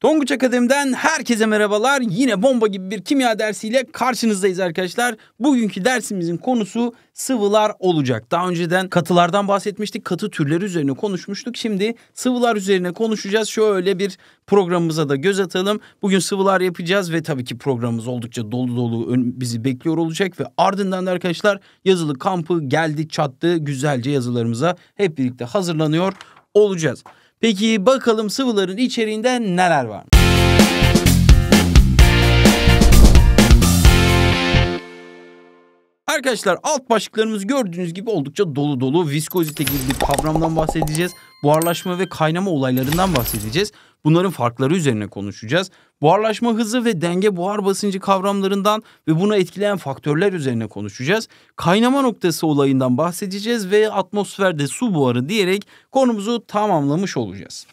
Tonguç Akademi'den herkese merhabalar. Yine bomba gibi bir kimya dersiyle karşınızdayız arkadaşlar. Bugünkü dersimizin konusu sıvılar olacak. Daha önceden katılardan bahsetmiştik. Katı türleri üzerine konuşmuştuk. Şimdi sıvılar üzerine konuşacağız. Şöyle bir programımıza da göz atalım. Bugün sıvılar yapacağız ve tabii ki programımız oldukça dolu dolu bizi bekliyor olacak. Ve ardından da arkadaşlar yazılı kampı geldi çattı güzelce yazılarımıza hep birlikte hazırlanıyor olacağız. Peki bakalım sıvıların içeriğinde neler var? arkadaşlar alt başlıklarımız gördüğünüz gibi oldukça dolu dolu. Viskozite gibi bir kavramdan bahsedeceğiz. Buharlaşma ve kaynama olaylarından bahsedeceğiz. Bunların farkları üzerine konuşacağız. Buharlaşma hızı ve denge buhar basıncı kavramlarından ve buna etkileyen faktörler üzerine konuşacağız. Kaynama noktası olayından bahsedeceğiz ve atmosferde su buharı diyerek konumuzu tamamlamış olacağız.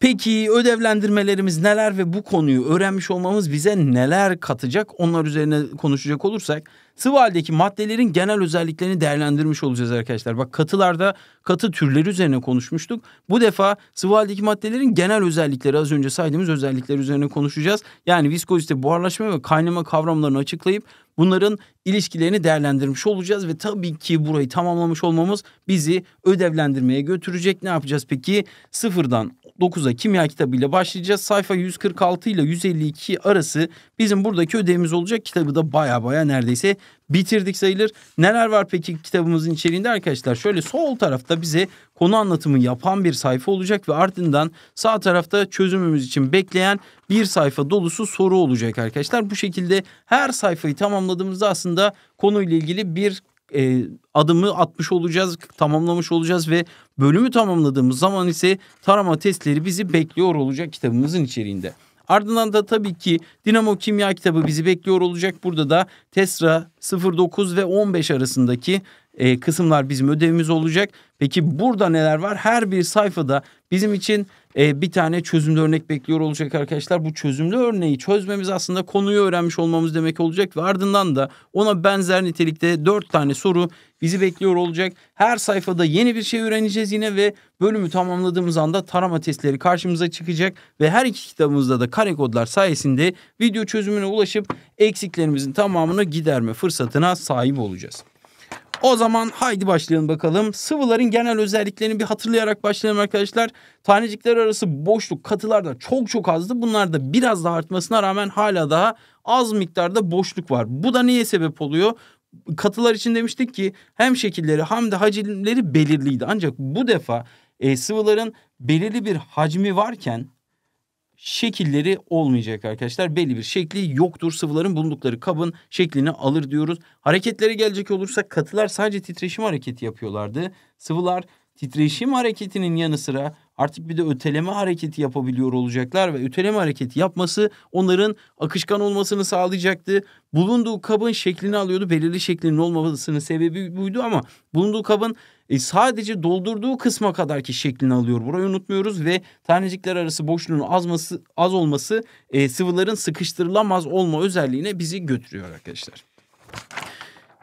Peki ödevlendirmelerimiz neler ve bu konuyu öğrenmiş olmamız bize neler katacak? Onlar üzerine konuşacak olursak Sıvı haldeki maddelerin genel özelliklerini değerlendirmiş olacağız arkadaşlar. Bak katılarda katı türleri üzerine konuşmuştuk. Bu defa sıvı haldeki maddelerin genel özellikleri az önce saydığımız özellikler üzerine konuşacağız. Yani viskozite, buharlaşma ve kaynama kavramlarını açıklayıp bunların ilişkilerini değerlendirmiş olacağız ve tabii ki burayı tamamlamış olmamız bizi ödevlendirmeye götürecek. Ne yapacağız peki? Sıfırdan 9'a kimya kitabıyla başlayacağız. Sayfa 146 ile 152 arası bizim buradaki ödevimiz olacak. Kitabı da baya baya neredeyse bitirdik sayılır. Neler var peki kitabımızın içeriğinde arkadaşlar? Şöyle sol tarafta bize konu anlatımı yapan bir sayfa olacak ve ardından sağ tarafta çözümümüz için bekleyen bir sayfa dolusu soru olacak arkadaşlar. Bu şekilde her sayfayı tamamladığımızda aslında konuyla ilgili bir e, adımı atmış olacağız, tamamlamış olacağız ve bölümü tamamladığımız zaman ise tarama testleri bizi bekliyor olacak kitabımızın içeriğinde. Ardından da tabii ki Dinamo Kimya kitabı bizi bekliyor olacak. Burada da tesra 09 ve 15 arasındaki e, kısımlar bizim ödevimiz olacak. Peki burada neler var? Her bir sayfada bizim için e, bir tane çözümlü örnek bekliyor olacak arkadaşlar. Bu çözümlü örneği çözmemiz aslında konuyu öğrenmiş olmamız demek olacak ve ardından da ona benzer nitelikte dört tane soru bizi bekliyor olacak. Her sayfada yeni bir şey öğreneceğiz yine ve bölümü tamamladığımız anda tarama testleri karşımıza çıkacak ve her iki kitabımızda da kare kodlar sayesinde video çözümüne ulaşıp eksiklerimizin tamamını giderme fırsatına sahip olacağız. O zaman haydi başlayalım bakalım. Sıvıların genel özelliklerini bir hatırlayarak başlayalım arkadaşlar. Tanecikler arası boşluk katılar da çok çok azdı. bunlar da biraz daha artmasına rağmen hala daha az miktarda boşluk var. Bu da niye sebep oluyor? Katılar için demiştik ki hem şekilleri hem de hacimleri belirliydi. Ancak bu defa e, sıvıların belirli bir hacmi varken şekilleri olmayacak arkadaşlar. Belli bir şekli yoktur. Sıvıların bulundukları kabın şeklini alır diyoruz. Hareketlere gelecek olursak katılar sadece titreşim hareketi yapıyorlardı. Sıvılar titreşim hareketinin yanı sıra artık bir de öteleme hareketi yapabiliyor olacaklar ve öteleme hareketi yapması onların akışkan olmasını sağlayacaktı. Bulunduğu kabın şeklini alıyordu. Belirli şeklinin olmamasının sebebi buydu ama bulunduğu kabın e, sadece doldurduğu kısma kadar ki şeklini alıyor. Burayı unutmuyoruz ve tanecikler arası boşluğun azması, az olması e, sıvıların sıkıştırılamaz olma özelliğine bizi götürüyor arkadaşlar.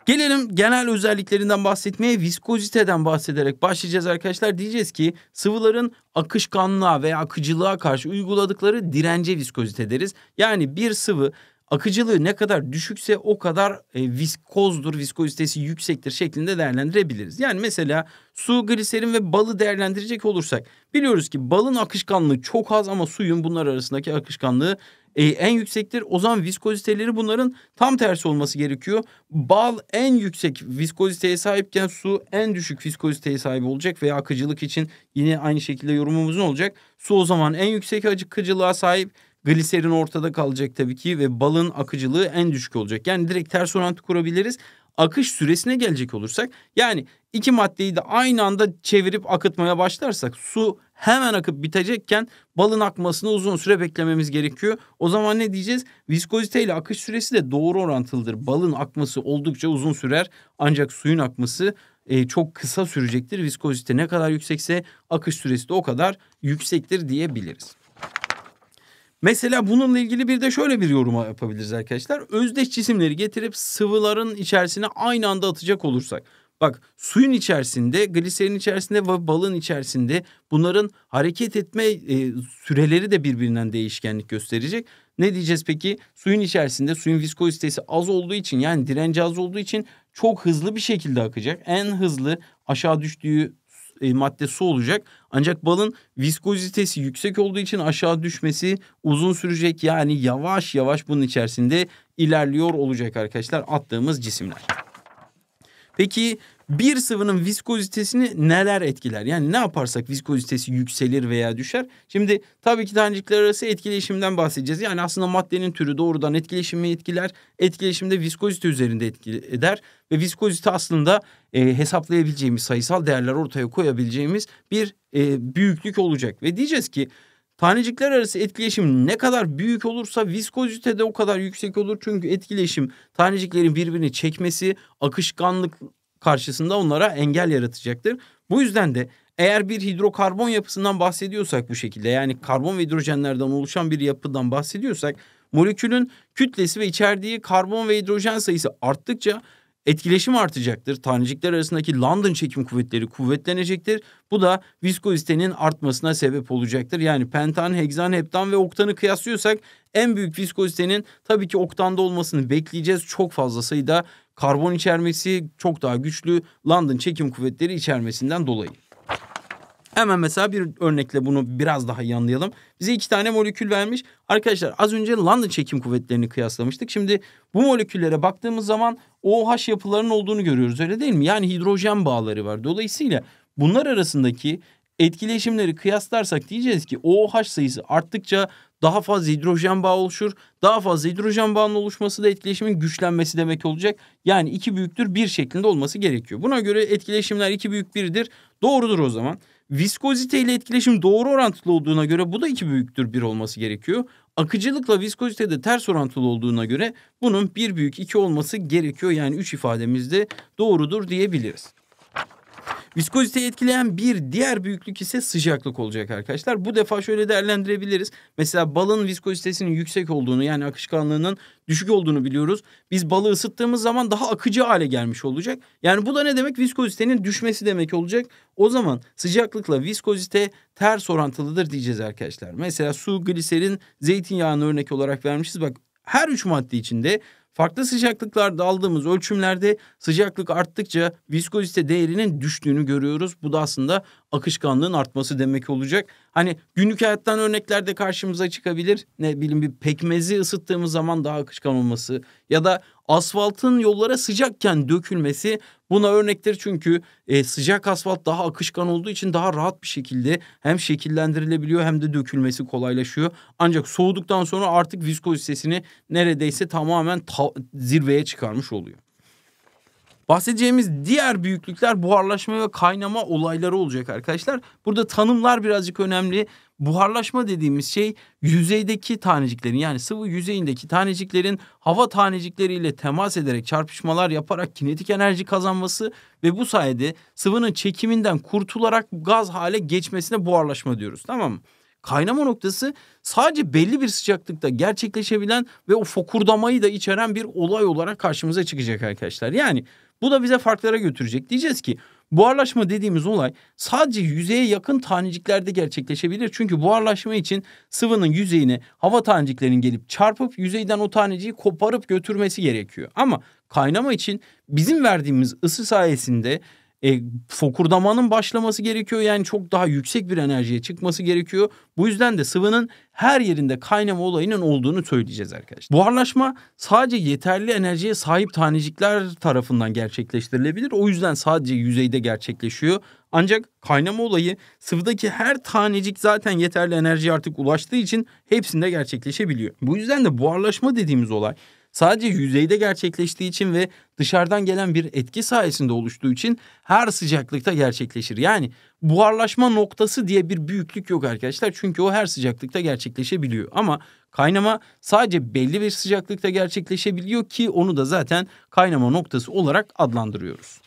Gelelim genel özelliklerinden bahsetmeye viskoziteden bahsederek başlayacağız arkadaşlar. Diyeceğiz ki sıvıların akışkanlığa veya akıcılığa karşı uyguladıkları dirence viskozite deriz. Yani bir sıvı akıcılığı ne kadar düşükse o kadar e, viskozdur, viskozitesi yüksektir şeklinde değerlendirebiliriz. Yani mesela su, gliserin ve balı değerlendirecek olursak biliyoruz ki balın akışkanlığı çok az ama suyun bunlar arasındaki akışkanlığı e, en yüksektir. O zaman viskoziteleri bunların tam tersi olması gerekiyor. Bal en yüksek viskoziteye sahipken su en düşük viskoziteye sahip olacak veya akıcılık için yine aynı şekilde yorumumuzun olacak. Su o zaman en yüksek akıcılığa sahip. Gliserin ortada kalacak tabii ki ve balın akıcılığı en düşük olacak. Yani direkt ters orantı kurabiliriz. Akış süresine gelecek olursak yani iki maddeyi de aynı anda çevirip akıtmaya başlarsak su hemen akıp bitecekken balın akmasını uzun süre beklememiz gerekiyor. O zaman ne diyeceğiz? Viskozite ile akış süresi de doğru orantılıdır. Balın akması oldukça uzun sürer ancak suyun akması e, çok kısa sürecektir. Viskozite ne kadar yüksekse akış süresi de o kadar yüksektir diyebiliriz. Mesela bununla ilgili bir de şöyle bir yoruma yapabiliriz arkadaşlar. Özdeş cisimleri getirip sıvıların içerisine aynı anda atacak olursak Bak suyun içerisinde, gliserin içerisinde ve balın içerisinde bunların hareket etme e, süreleri de birbirinden değişkenlik gösterecek. Ne diyeceğiz peki? Suyun içerisinde suyun viskozitesi az olduğu için yani direnci az olduğu için çok hızlı bir şekilde akacak. En hızlı aşağı düştüğü e, madde su olacak. Ancak balın viskozitesi yüksek olduğu için aşağı düşmesi uzun sürecek. Yani yavaş yavaş bunun içerisinde ilerliyor olacak arkadaşlar attığımız cisimler. Peki bir sıvının viskozitesini neler etkiler? Yani ne yaparsak viskozitesi yükselir veya düşer? Şimdi tabii ki tanecikler arası etkileşimden bahsedeceğiz. Yani aslında maddenin türü doğrudan etkileşimi etkiler. Etkileşimde viskozite üzerinde etki eder. Ve viskozite aslında e, hesaplayabileceğimiz, sayısal değerler ortaya koyabileceğimiz bir e, büyüklük olacak. Ve diyeceğiz ki Tanecikler arası etkileşim ne kadar büyük olursa viskozite de o kadar yüksek olur. Çünkü etkileşim taneciklerin birbirini çekmesi akışkanlık karşısında onlara engel yaratacaktır. Bu yüzden de eğer bir hidrokarbon yapısından bahsediyorsak bu şekilde yani karbon ve hidrojenlerden oluşan bir yapıdan bahsediyorsak molekülün kütlesi ve içerdiği karbon ve hidrojen sayısı arttıkça Etkileşim artacaktır. Tanecikler arasındaki London çekim kuvvetleri kuvvetlenecektir. Bu da viskozitenin artmasına sebep olacaktır. Yani pentan, hegzan, heptan ve oktanı kıyaslıyorsak en büyük viskozitenin tabii ki oktanda olmasını bekleyeceğiz. Çok fazla sayıda karbon içermesi çok daha güçlü London çekim kuvvetleri içermesinden dolayı. Hemen mesela bir örnekle bunu biraz daha iyi anlayalım. Bize iki tane molekül vermiş. Arkadaşlar az önce London çekim kuvvetlerini kıyaslamıştık. Şimdi bu moleküllere baktığımız zaman OH yapılarının olduğunu görüyoruz öyle değil mi? Yani hidrojen bağları var. Dolayısıyla bunlar arasındaki etkileşimleri kıyaslarsak diyeceğiz ki OH sayısı arttıkça daha fazla hidrojen bağı oluşur. Daha fazla hidrojen bağının oluşması da etkileşimin güçlenmesi demek olacak. Yani iki büyüktür bir şeklinde olması gerekiyor. Buna göre etkileşimler iki büyük birdir. Doğrudur o zaman. Viskozite ile etkileşim doğru orantılı olduğuna göre bu da iki büyüktür bir olması gerekiyor. Akıcılıkla viskozite de ters orantılı olduğuna göre bunun bir büyük iki olması gerekiyor. Yani üç de doğrudur diyebiliriz. Viskoziteyi etkileyen bir diğer büyüklük ise sıcaklık olacak arkadaşlar. Bu defa şöyle değerlendirebiliriz. Mesela balın viskozitesinin yüksek olduğunu yani akışkanlığının düşük olduğunu biliyoruz. Biz balı ısıttığımız zaman daha akıcı hale gelmiş olacak. Yani bu da ne demek? Viskozitenin düşmesi demek olacak. O zaman sıcaklıkla viskozite ters orantılıdır diyeceğiz arkadaşlar. Mesela su, gliserin, zeytinyağını örnek olarak vermişiz. Bak her üç madde içinde Farklı sıcaklıklarda aldığımız ölçümlerde sıcaklık arttıkça viskozite değerinin düştüğünü görüyoruz. Bu da aslında akışkanlığın artması demek olacak. Hani günlük hayattan örnekler de karşımıza çıkabilir. Ne bileyim bir pekmezi ısıttığımız zaman daha akışkan olması ya da asfaltın yollara sıcakken dökülmesi buna örnektir. Çünkü e, sıcak asfalt daha akışkan olduğu için daha rahat bir şekilde hem şekillendirilebiliyor hem de dökülmesi kolaylaşıyor. Ancak soğuduktan sonra artık viskozitesini neredeyse tamamen zirveye çıkarmış oluyor. Bahsedeceğimiz diğer büyüklükler buharlaşma ve kaynama olayları olacak arkadaşlar. Burada tanımlar birazcık önemli. Buharlaşma dediğimiz şey yüzeydeki taneciklerin yani sıvı yüzeyindeki taneciklerin hava tanecikleriyle temas ederek çarpışmalar yaparak kinetik enerji kazanması ve bu sayede sıvının çekiminden kurtularak gaz hale geçmesine buharlaşma diyoruz tamam mı? Kaynama noktası sadece belli bir sıcaklıkta gerçekleşebilen ve o fokurdamayı da içeren bir olay olarak karşımıza çıkacak arkadaşlar. Yani bu da bize farklara götürecek. Diyeceğiz ki buharlaşma dediğimiz olay sadece yüzeye yakın taneciklerde gerçekleşebilir. Çünkü buharlaşma için sıvının yüzeyine hava taneciklerinin gelip çarpıp yüzeyden o taneciyi koparıp götürmesi gerekiyor. Ama kaynama için bizim verdiğimiz ısı sayesinde e, fokurdamanın başlaması gerekiyor. Yani çok daha yüksek bir enerjiye çıkması gerekiyor. Bu yüzden de sıvının her yerinde kaynama olayının olduğunu söyleyeceğiz arkadaşlar. Buharlaşma sadece yeterli enerjiye sahip tanecikler tarafından gerçekleştirilebilir. O yüzden sadece yüzeyde gerçekleşiyor. Ancak kaynama olayı sıvıdaki her tanecik zaten yeterli enerjiye artık ulaştığı için hepsinde gerçekleşebiliyor. Bu yüzden de buharlaşma dediğimiz olay sadece yüzeyde gerçekleştiği için ve dışarıdan gelen bir etki sayesinde oluştuğu için her sıcaklıkta gerçekleşir. Yani buharlaşma noktası diye bir büyüklük yok arkadaşlar. Çünkü o her sıcaklıkta gerçekleşebiliyor. Ama kaynama sadece belli bir sıcaklıkta gerçekleşebiliyor ki onu da zaten kaynama noktası olarak adlandırıyoruz.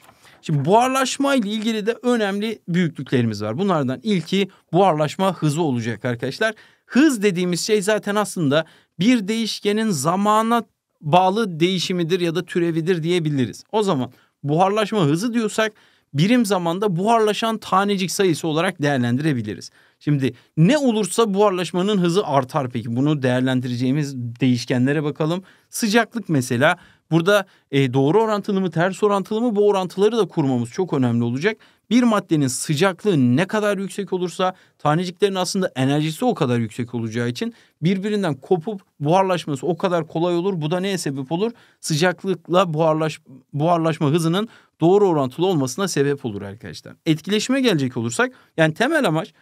Şimdi buharlaşma ile ilgili de önemli büyüklüklerimiz var. Bunlardan ilki buharlaşma hızı olacak arkadaşlar. Hız dediğimiz şey zaten aslında bir değişkenin zamana bağlı değişimidir ya da türevidir diyebiliriz. O zaman buharlaşma hızı diyorsak birim zamanda buharlaşan tanecik sayısı olarak değerlendirebiliriz. Şimdi ne olursa buharlaşmanın hızı artar peki. Bunu değerlendireceğimiz değişkenlere bakalım. Sıcaklık mesela burada e, doğru orantılı mı ters orantılı mı bu orantıları da kurmamız çok önemli olacak. Bir maddenin sıcaklığı ne kadar yüksek olursa taneciklerin aslında enerjisi o kadar yüksek olacağı için birbirinden kopup buharlaşması o kadar kolay olur. Bu da neye sebep olur? Sıcaklıkla buharlaş, buharlaşma hızının doğru orantılı olmasına sebep olur arkadaşlar. Etkileşime gelecek olursak yani temel amaç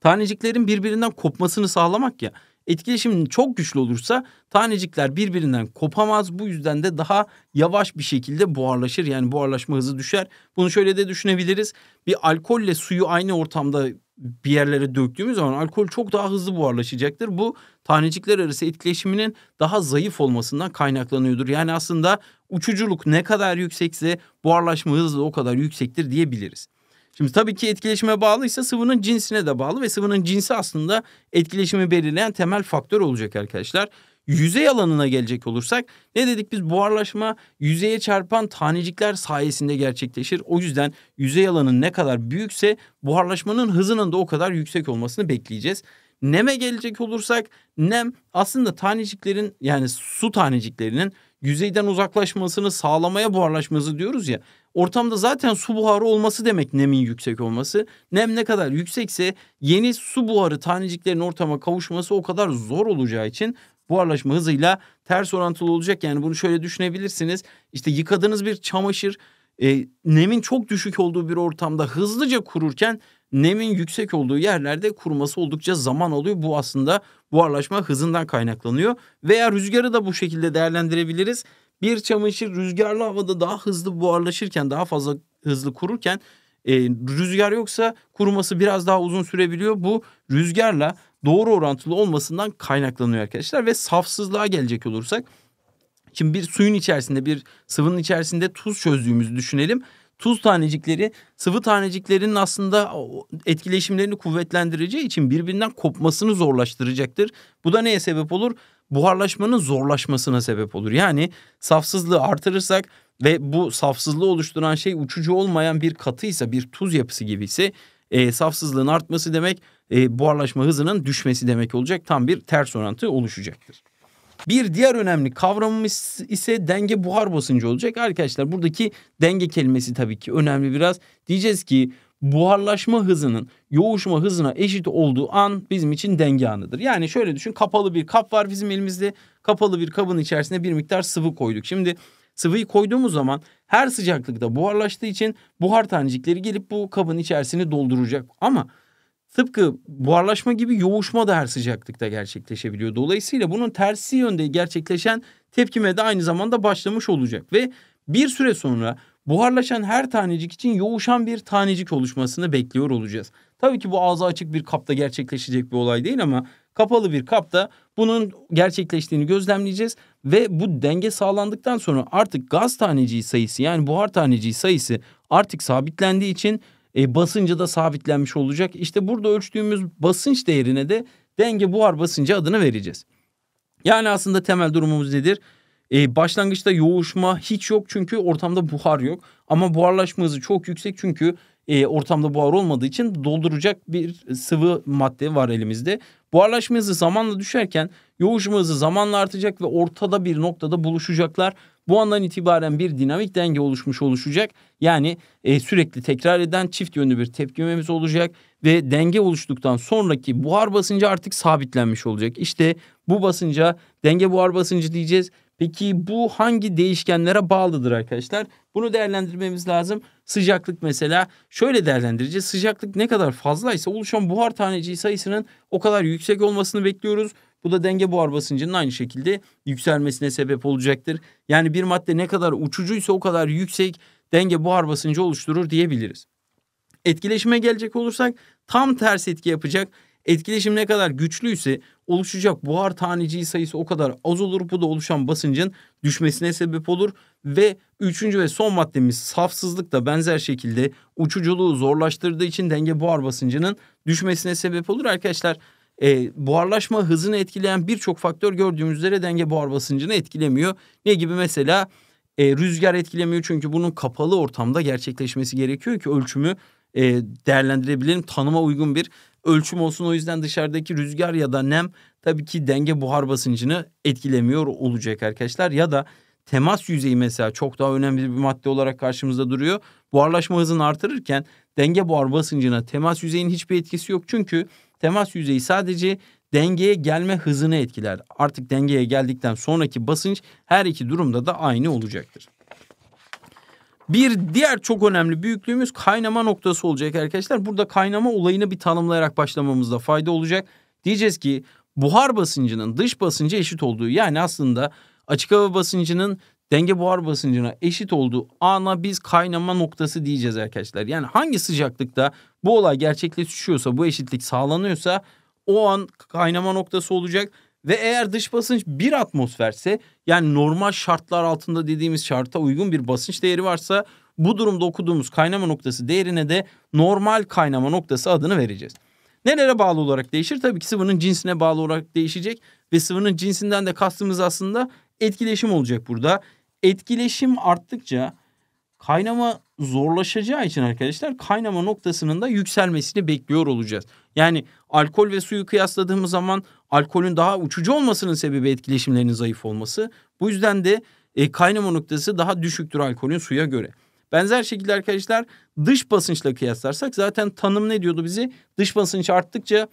taneciklerin birbirinden kopmasını sağlamak ya etkileşimin çok güçlü olursa tanecikler birbirinden kopamaz. Bu yüzden de daha yavaş bir şekilde buharlaşır. Yani buharlaşma hızı düşer. Bunu şöyle de düşünebiliriz. Bir alkolle suyu aynı ortamda bir yerlere döktüğümüz zaman alkol çok daha hızlı buharlaşacaktır. Bu tanecikler arası etkileşiminin daha zayıf olmasından kaynaklanıyordur. Yani aslında uçuculuk ne kadar yüksekse buharlaşma hızı da o kadar yüksektir diyebiliriz. Şimdi tabii ki etkileşime bağlıysa sıvının cinsine de bağlı ve sıvının cinsi aslında etkileşimi belirleyen temel faktör olacak arkadaşlar. Yüzey alanına gelecek olursak ne dedik biz buharlaşma yüzeye çarpan tanecikler sayesinde gerçekleşir. O yüzden yüzey alanın ne kadar büyükse buharlaşmanın hızının da o kadar yüksek olmasını bekleyeceğiz. Neme gelecek olursak nem aslında taneciklerin yani su taneciklerinin yüzeyden uzaklaşmasını sağlamaya buharlaşması diyoruz ya. Ortamda zaten su buharı olması demek nemin yüksek olması. Nem ne kadar yüksekse yeni su buharı taneciklerin ortama kavuşması o kadar zor olacağı için buharlaşma hızıyla ters orantılı olacak. Yani bunu şöyle düşünebilirsiniz. İşte yıkadığınız bir çamaşır e, nemin çok düşük olduğu bir ortamda hızlıca kururken nemin yüksek olduğu yerlerde kuruması oldukça zaman alıyor. Bu aslında buharlaşma hızından kaynaklanıyor. Veya rüzgarı da bu şekilde değerlendirebiliriz. Bir çamaşır rüzgarlı havada daha hızlı buharlaşırken daha fazla hızlı kururken e, rüzgar yoksa kuruması biraz daha uzun sürebiliyor. Bu rüzgarla doğru orantılı olmasından kaynaklanıyor arkadaşlar ve safsızlığa gelecek olursak şimdi bir suyun içerisinde bir sıvının içerisinde tuz çözdüğümüzü düşünelim. Tuz tanecikleri sıvı taneciklerinin aslında etkileşimlerini kuvvetlendireceği için birbirinden kopmasını zorlaştıracaktır. Bu da neye sebep olur? buharlaşmanın zorlaşmasına sebep olur. Yani safsızlığı artırırsak ve bu safsızlığı oluşturan şey uçucu olmayan bir katıysa bir tuz yapısı gibiyse e, safsızlığın artması demek e, buharlaşma hızının düşmesi demek olacak. Tam bir ters orantı oluşacaktır. Bir diğer önemli kavramımız ise denge buhar basıncı olacak. Arkadaşlar buradaki denge kelimesi tabii ki önemli biraz. Diyeceğiz ki buharlaşma hızının yoğuşma hızına eşit olduğu an bizim için denge anıdır. Yani şöyle düşün kapalı bir kap var bizim elimizde. Kapalı bir kabın içerisine bir miktar sıvı koyduk. Şimdi sıvıyı koyduğumuz zaman her sıcaklıkta buharlaştığı için buhar tanecikleri gelip bu kabın içerisini dolduracak. Ama tıpkı buharlaşma gibi yoğuşma da her sıcaklıkta gerçekleşebiliyor. Dolayısıyla bunun tersi yönde gerçekleşen tepkime de aynı zamanda başlamış olacak ve bir süre sonra Buharlaşan her tanecik için yoğuşan bir tanecik oluşmasını bekliyor olacağız. Tabii ki bu ağzı açık bir kapta gerçekleşecek bir olay değil ama kapalı bir kapta bunun gerçekleştiğini gözlemleyeceğiz ve bu denge sağlandıktan sonra artık gaz taneciği sayısı yani buhar taneciği sayısı artık sabitlendiği için e, basıncı da sabitlenmiş olacak. İşte burada ölçtüğümüz basınç değerine de denge buhar basıncı adını vereceğiz. Yani aslında temel durumumuz nedir? E, başlangıçta yoğuşma hiç yok çünkü ortamda buhar yok. Ama buharlaşma hızı çok yüksek çünkü e, ortamda buhar olmadığı için dolduracak bir sıvı madde var elimizde. Buharlaşma hızı zamanla düşerken yoğuşma hızı zamanla artacak ve ortada bir noktada buluşacaklar. Bu andan itibaren bir dinamik denge oluşmuş oluşacak. Yani e, sürekli tekrar eden çift yönlü bir tepkimemiz olacak ve denge oluştuktan sonraki buhar basıncı artık sabitlenmiş olacak. İşte bu basınca denge buhar basıncı diyeceğiz. Peki bu hangi değişkenlere bağlıdır arkadaşlar? Bunu değerlendirmemiz lazım. Sıcaklık mesela şöyle değerlendireceğiz. Sıcaklık ne kadar fazlaysa oluşan buhar taneci sayısının o kadar yüksek olmasını bekliyoruz. Bu da denge buhar basıncının aynı şekilde yükselmesine sebep olacaktır. Yani bir madde ne kadar uçucuysa o kadar yüksek denge buhar basıncı oluşturur diyebiliriz. Etkileşime gelecek olursak tam ters etki yapacak Etkileşim ne kadar güçlüyse oluşacak buhar taneciği sayısı o kadar az olur. Bu da oluşan basıncın düşmesine sebep olur. Ve üçüncü ve son maddemiz safsızlık da benzer şekilde uçuculuğu zorlaştırdığı için denge buhar basıncının düşmesine sebep olur. Arkadaşlar e, buharlaşma hızını etkileyen birçok faktör gördüğümüz üzere denge buhar basıncını etkilemiyor. Ne gibi mesela e, rüzgar etkilemiyor çünkü bunun kapalı ortamda gerçekleşmesi gerekiyor ki ölçümü e, değerlendirebilirim. Tanıma uygun bir ölçüm olsun. O yüzden dışarıdaki rüzgar ya da nem tabii ki denge buhar basıncını etkilemiyor olacak arkadaşlar. Ya da temas yüzeyi mesela çok daha önemli bir madde olarak karşımızda duruyor. Buharlaşma hızını artırırken denge buhar basıncına temas yüzeyinin hiçbir etkisi yok. Çünkü temas yüzeyi sadece dengeye gelme hızını etkiler. Artık dengeye geldikten sonraki basınç her iki durumda da aynı olacaktır. Bir diğer çok önemli büyüklüğümüz kaynama noktası olacak arkadaşlar. Burada kaynama olayını bir tanımlayarak başlamamızda fayda olacak. Diyeceğiz ki buhar basıncının dış basıncı eşit olduğu yani aslında açık hava basıncının denge buhar basıncına eşit olduğu ana biz kaynama noktası diyeceğiz arkadaşlar. Yani hangi sıcaklıkta bu olay gerçekleşiyorsa bu eşitlik sağlanıyorsa o an kaynama noktası olacak. Ve eğer dış basınç bir atmosferse yani normal şartlar altında dediğimiz şarta uygun bir basınç değeri varsa bu durumda okuduğumuz kaynama noktası değerine de normal kaynama noktası adını vereceğiz. Nelere bağlı olarak değişir? Tabii ki sıvının cinsine bağlı olarak değişecek ve sıvının cinsinden de kastımız aslında etkileşim olacak burada. Etkileşim arttıkça kaynama zorlaşacağı için arkadaşlar kaynama noktasının da yükselmesini bekliyor olacağız. Yani alkol ve suyu kıyasladığımız zaman alkolün daha uçucu olmasının sebebi etkileşimlerinin zayıf olması. Bu yüzden de e, kaynama noktası daha düşüktür alkolün suya göre. Benzer şekilde arkadaşlar dış basınçla kıyaslarsak zaten tanım ne diyordu bizi? Dış basınç arttıkça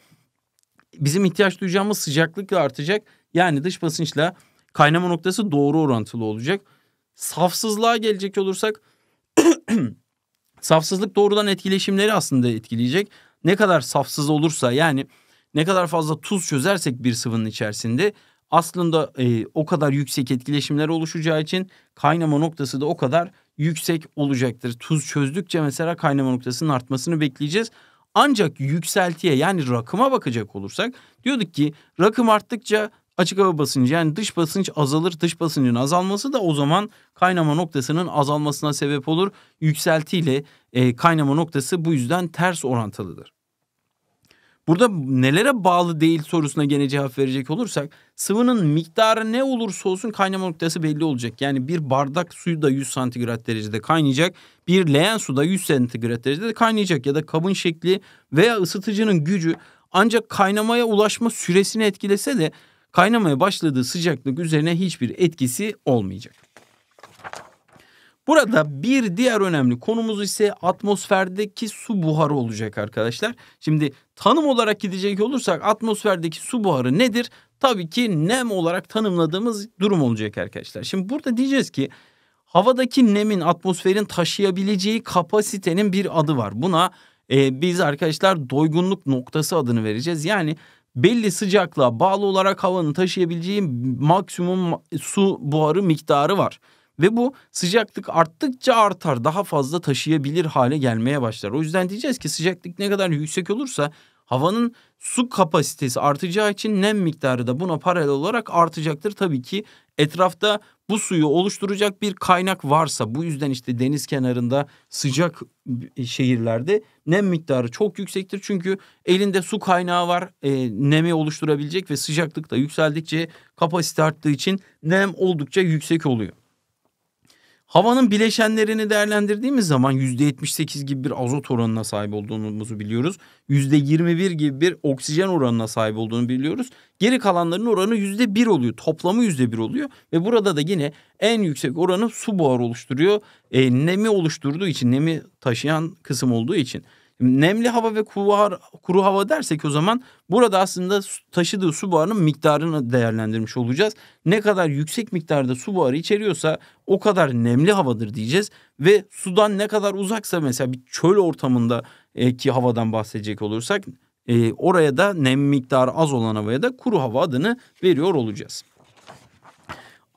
bizim ihtiyaç duyacağımız sıcaklıkla artacak. Yani dış basınçla kaynama noktası doğru orantılı olacak. Safsızlığa gelecek olursak safsızlık doğrudan etkileşimleri aslında etkileyecek. Ne kadar safsız olursa yani ne kadar fazla tuz çözersek bir sıvının içerisinde aslında e, o kadar yüksek etkileşimler oluşacağı için kaynama noktası da o kadar yüksek olacaktır. Tuz çözdükçe mesela kaynama noktasının artmasını bekleyeceğiz. Ancak yükseltiye yani rakıma bakacak olursak diyorduk ki rakım arttıkça açık hava basıncı yani dış basınç azalır. Dış basıncın azalması da o zaman kaynama noktasının azalmasına sebep olur. Yükseltiyle e, kaynama noktası bu yüzden ters orantılıdır. Burada nelere bağlı değil sorusuna gene cevap verecek olursak sıvının miktarı ne olursa olsun kaynama noktası belli olacak. Yani bir bardak suyu da 100 santigrat derecede kaynayacak. Bir leğen su da 100 santigrat derecede kaynayacak ya da kabın şekli veya ısıtıcının gücü ancak kaynamaya ulaşma süresini etkilese de kaynamaya başladığı sıcaklık üzerine hiçbir etkisi olmayacak. Burada bir diğer önemli konumuz ise atmosferdeki su buharı olacak arkadaşlar. Şimdi tanım olarak gidecek olursak atmosferdeki su buharı nedir? Tabii ki nem olarak tanımladığımız durum olacak arkadaşlar. Şimdi burada diyeceğiz ki havadaki nemin atmosferin taşıyabileceği kapasitenin bir adı var. Buna e, biz arkadaşlar doygunluk noktası adını vereceğiz. Yani belli sıcaklığa bağlı olarak havanın taşıyabileceği maksimum su buharı miktarı var. Ve bu sıcaklık arttıkça artar daha fazla taşıyabilir hale gelmeye başlar. O yüzden diyeceğiz ki sıcaklık ne kadar yüksek olursa havanın su kapasitesi artacağı için nem miktarı da buna paralel olarak artacaktır. Tabii ki etrafta bu suyu oluşturacak bir kaynak varsa bu yüzden işte deniz kenarında sıcak e, şehirlerde nem miktarı çok yüksektir. Çünkü elinde su kaynağı var e, nemi oluşturabilecek ve sıcaklık da yükseldikçe kapasite arttığı için nem oldukça yüksek oluyor. Havanın bileşenlerini değerlendirdiğimiz zaman %78 gibi bir azot oranına sahip olduğumuzu biliyoruz. %21 gibi bir oksijen oranına sahip olduğunu biliyoruz. Geri kalanların oranı %1 oluyor. Toplamı %1 oluyor. Ve burada da yine en yüksek oranı su buharı oluşturuyor. E, nemi oluşturduğu için, nemi taşıyan kısım olduğu için. Nemli hava ve kuru, hava, kuru hava dersek o zaman burada aslında taşıdığı su buharının miktarını değerlendirmiş olacağız. Ne kadar yüksek miktarda su buharı içeriyorsa o kadar nemli havadır diyeceğiz. Ve sudan ne kadar uzaksa mesela bir çöl ortamında e, ki havadan bahsedecek olursak e, oraya da nem miktarı az olan havaya da kuru hava adını veriyor olacağız.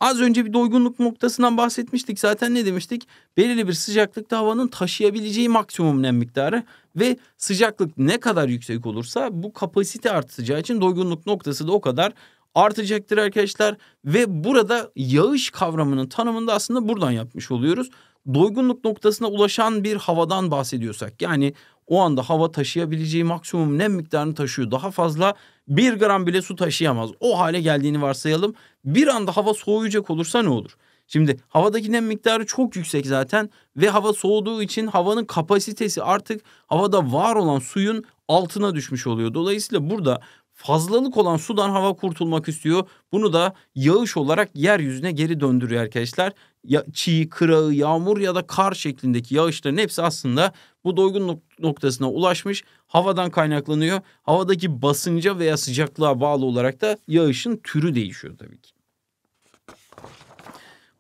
Az önce bir doygunluk noktasından bahsetmiştik. Zaten ne demiştik? Belirli bir sıcaklıkta havanın taşıyabileceği maksimum nem miktarı ve sıcaklık ne kadar yüksek olursa bu kapasite artacağı için doygunluk noktası da o kadar artacaktır arkadaşlar. Ve burada yağış kavramının tanımını da aslında buradan yapmış oluyoruz. Doygunluk noktasına ulaşan bir havadan bahsediyorsak yani o anda hava taşıyabileceği maksimum nem miktarını taşıyor. Daha fazla bir gram bile su taşıyamaz. O hale geldiğini varsayalım. Bir anda hava soğuyacak olursa ne olur? Şimdi havadaki nem miktarı çok yüksek zaten ve hava soğuduğu için havanın kapasitesi artık havada var olan suyun altına düşmüş oluyor. Dolayısıyla burada fazlalık olan sudan hava kurtulmak istiyor. Bunu da yağış olarak yeryüzüne geri döndürüyor arkadaşlar. Ya, çiğ, kırağı, yağmur ya da kar şeklindeki yağışların hepsi aslında bu doygun noktasına ulaşmış. Havadan kaynaklanıyor. Havadaki basınca veya sıcaklığa bağlı olarak da yağışın türü değişiyor tabii ki.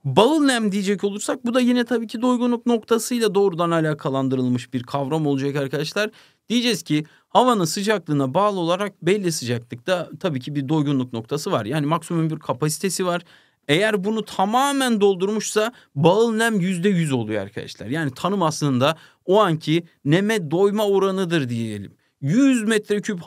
Bağıl nem diyecek olursak bu da yine tabii ki doygunluk noktasıyla doğrudan alakalandırılmış bir kavram olacak arkadaşlar. Diyeceğiz ki havanın sıcaklığına bağlı olarak belli sıcaklıkta tabii ki bir doygunluk noktası var. Yani maksimum bir kapasitesi var. Eğer bunu tamamen doldurmuşsa bağıl nem yüzde yüz oluyor arkadaşlar. Yani tanım aslında o anki neme doyma oranıdır diyelim. 100 metreküp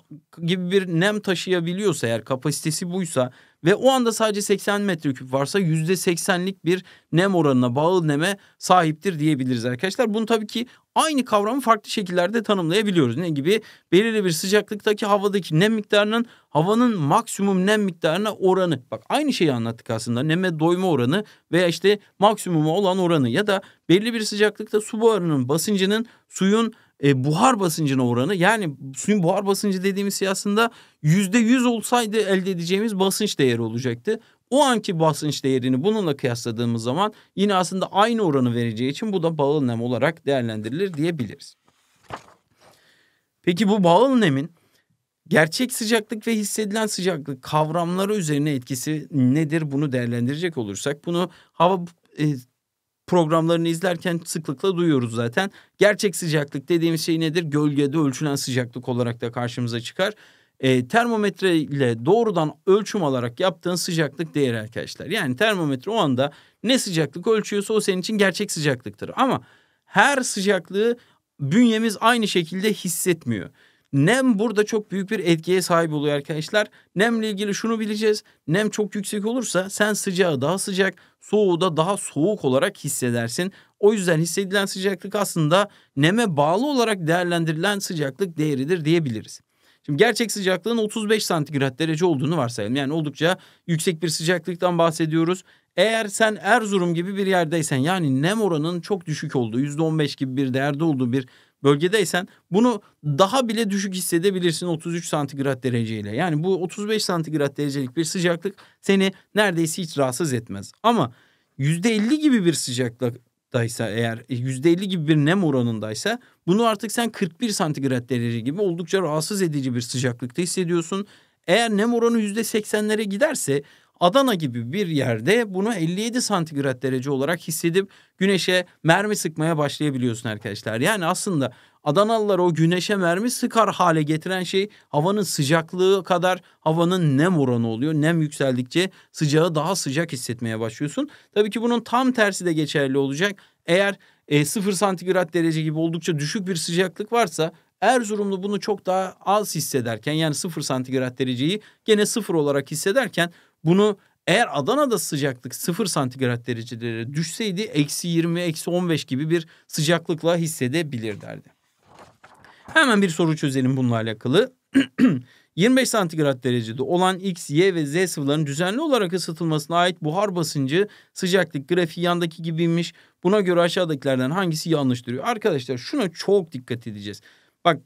gibi bir nem taşıyabiliyorsa eğer kapasitesi buysa ve o anda sadece 80 metreküp varsa yüzde %80'lik bir nem oranına bağlı neme sahiptir diyebiliriz arkadaşlar. Bunu tabii ki aynı kavramı farklı şekillerde tanımlayabiliyoruz. Ne gibi? Belirli bir sıcaklıktaki havadaki nem miktarının havanın maksimum nem miktarına oranı. Bak aynı şeyi anlattık aslında. Neme doyma oranı veya işte maksimumu olan oranı ya da belli bir sıcaklıkta su buharının basıncının suyun e, buhar basıncına oranı yani suyun buhar basıncı dediğimiz şey aslında yüzde yüz olsaydı elde edeceğimiz basınç değeri olacaktı o anki basınç değerini bununla kıyasladığımız zaman yine aslında aynı oranı vereceği için bu da bağıl nem olarak değerlendirilir diyebiliriz. Peki bu bağıl nemin gerçek sıcaklık ve hissedilen sıcaklık kavramları üzerine etkisi nedir bunu değerlendirecek olursak bunu hava e, programlarını izlerken sıklıkla duyuyoruz zaten. Gerçek sıcaklık dediğimiz şey nedir? Gölgede ölçülen sıcaklık olarak da karşımıza çıkar e, termometre ile doğrudan ölçüm alarak yaptığın sıcaklık değeri arkadaşlar. Yani termometre o anda ne sıcaklık ölçüyorsa o senin için gerçek sıcaklıktır. Ama her sıcaklığı bünyemiz aynı şekilde hissetmiyor. Nem burada çok büyük bir etkiye sahip oluyor arkadaşlar. Nemle ilgili şunu bileceğiz. Nem çok yüksek olursa sen sıcağı daha sıcak, soğuğu da daha soğuk olarak hissedersin. O yüzden hissedilen sıcaklık aslında neme bağlı olarak değerlendirilen sıcaklık değeridir diyebiliriz. Şimdi gerçek sıcaklığın 35 santigrat derece olduğunu varsayalım. Yani oldukça yüksek bir sıcaklıktan bahsediyoruz. Eğer sen Erzurum gibi bir yerdeysen yani nem oranın çok düşük olduğu yüzde %15 gibi bir değerde olduğu bir bölgedeysen bunu daha bile düşük hissedebilirsin 33 santigrat dereceyle. Yani bu 35 santigrat derecelik bir sıcaklık seni neredeyse hiç rahatsız etmez. Ama yüzde %50 gibi bir sıcaklık daysa eğer %50 e, gibi bir nem oranındaysa bunu artık sen 41 santigrat derece gibi oldukça rahatsız edici bir sıcaklıkta hissediyorsun. Eğer nem oranı %80'lere giderse Adana gibi bir yerde bunu 57 santigrat derece olarak hissedip güneşe mermi sıkmaya başlayabiliyorsun arkadaşlar. Yani aslında Adanalılar o güneşe mermi sıkar hale getiren şey havanın sıcaklığı kadar havanın nem oranı oluyor. Nem yükseldikçe sıcağı daha sıcak hissetmeye başlıyorsun. Tabii ki bunun tam tersi de geçerli olacak. Eğer e, 0 santigrat derece gibi oldukça düşük bir sıcaklık varsa Erzurumlu bunu çok daha az hissederken yani 0 santigrat dereceyi gene 0 olarak hissederken bunu eğer Adana'da sıcaklık 0 santigrat derecelere düşseydi eksi 20, eksi 15 gibi bir sıcaklıkla hissedebilirlerdi. Hemen bir soru çözelim bununla alakalı. 25 santigrat derecede olan X, Y ve Z sıvıların düzenli olarak ısıtılmasına ait buhar basıncı sıcaklık grafiği yandaki gibiymiş. Buna göre aşağıdakilerden hangisi yanlış duruyor? Arkadaşlar şuna çok dikkat edeceğiz. Bak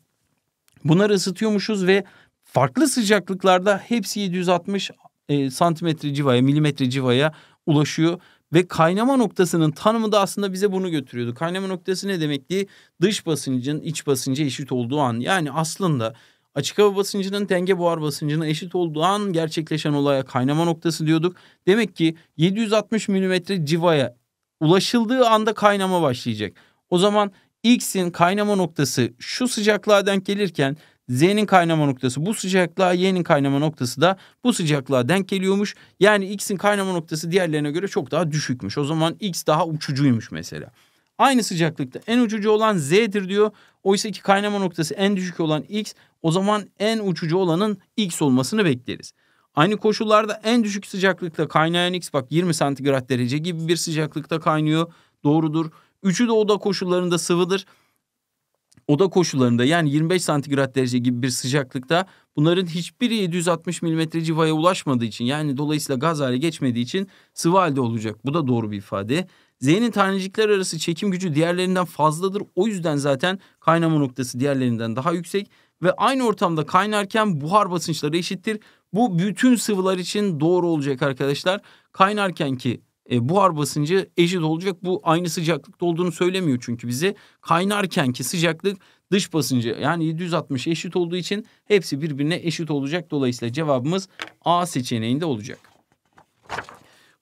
bunları ısıtıyormuşuz ve farklı sıcaklıklarda hepsi 760 e, santimetre civaya, milimetre civaya ulaşıyor. Ve kaynama noktasının tanımı da aslında bize bunu götürüyordu. Kaynama noktası ne demek demekti? Dış basıncın iç basınca eşit olduğu an. Yani aslında açık hava basıncının denge buhar basıncına eşit olduğu an gerçekleşen olaya kaynama noktası diyorduk. Demek ki 760 milimetre civaya ulaşıldığı anda kaynama başlayacak. O zaman X'in kaynama noktası şu sıcaklığa denk gelirken Z'nin kaynama noktası bu sıcaklığa, Y'nin kaynama noktası da bu sıcaklığa denk geliyormuş. Yani X'in kaynama noktası diğerlerine göre çok daha düşükmüş. O zaman X daha uçucuymuş mesela. Aynı sıcaklıkta en uçucu olan Z'dir diyor. Oysa ki kaynama noktası en düşük olan X. O zaman en uçucu olanın X olmasını bekleriz. Aynı koşullarda en düşük sıcaklıkta kaynayan X bak 20 santigrat derece gibi bir sıcaklıkta kaynıyor. Doğrudur. Üçü de oda koşullarında sıvıdır oda koşullarında yani 25 santigrat derece gibi bir sıcaklıkta bunların hiçbiri 760 milimetre civaya ulaşmadığı için yani dolayısıyla gaz hale geçmediği için sıvı halde olacak. Bu da doğru bir ifade. Z'nin tanecikler arası çekim gücü diğerlerinden fazladır. O yüzden zaten kaynama noktası diğerlerinden daha yüksek ve aynı ortamda kaynarken buhar basınçları eşittir. Bu bütün sıvılar için doğru olacak arkadaşlar. Kaynarken ki e, buhar basıncı eşit olacak. Bu aynı sıcaklıkta olduğunu söylemiyor çünkü bize. Kaynarken ki sıcaklık dış basıncı yani 760 eşit olduğu için hepsi birbirine eşit olacak. Dolayısıyla cevabımız A seçeneğinde olacak.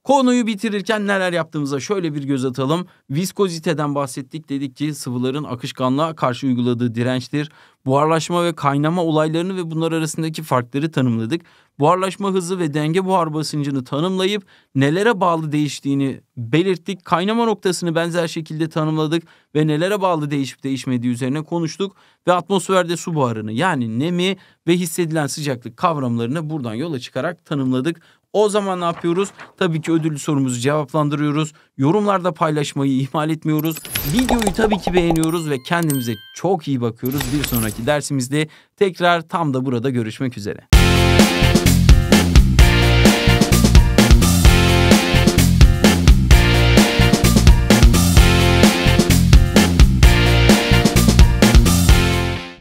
Konuyu bitirirken neler yaptığımıza şöyle bir göz atalım. Viskoziteden bahsettik dedik ki sıvıların akışkanlığa karşı uyguladığı dirençtir. Buharlaşma ve kaynama olaylarını ve bunlar arasındaki farkları tanımladık. Buharlaşma hızı ve denge buhar basıncını tanımlayıp nelere bağlı değiştiğini belirttik. Kaynama noktasını benzer şekilde tanımladık ve nelere bağlı değişip değişmediği üzerine konuştuk. Ve atmosferde su buharını yani nemi ve hissedilen sıcaklık kavramlarını buradan yola çıkarak tanımladık. O zaman ne yapıyoruz? Tabii ki ödüllü sorumuzu cevaplandırıyoruz. Yorumlarda paylaşmayı ihmal etmiyoruz. Videoyu tabii ki beğeniyoruz ve kendimize çok iyi bakıyoruz. Bir sonraki dersimizde tekrar tam da burada görüşmek üzere.